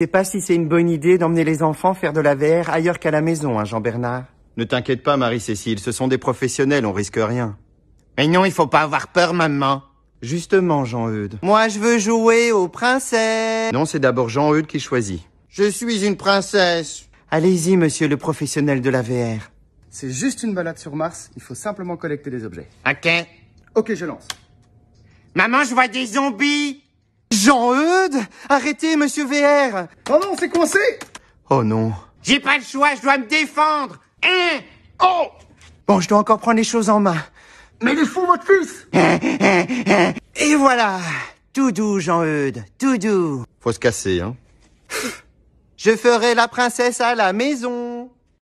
Je sais pas si c'est une bonne idée d'emmener les enfants faire de la VR ailleurs qu'à la maison, hein, Jean-Bernard. Ne t'inquiète pas, Marie-Cécile, ce sont des professionnels, on risque rien. Mais non, il faut pas avoir peur, maman. Justement, Jean-Eudes. Moi, je veux jouer aux princesses. Non, c'est d'abord Jean-Eudes qui choisit. Je suis une princesse. Allez-y, monsieur le professionnel de la VR. C'est juste une balade sur Mars, il faut simplement collecter des objets. Ok. Ok, je lance. Maman, je vois des zombies jean eude Arrêtez, monsieur VR Oh non, c'est coincé Oh non. J'ai pas le choix, je dois me défendre Hein Oh Bon, je dois encore prendre les choses en main. Mais il est fou, votre fils Et voilà Tout doux, Jean-Eudes, tout doux Faut se casser, hein Je ferai la princesse à la maison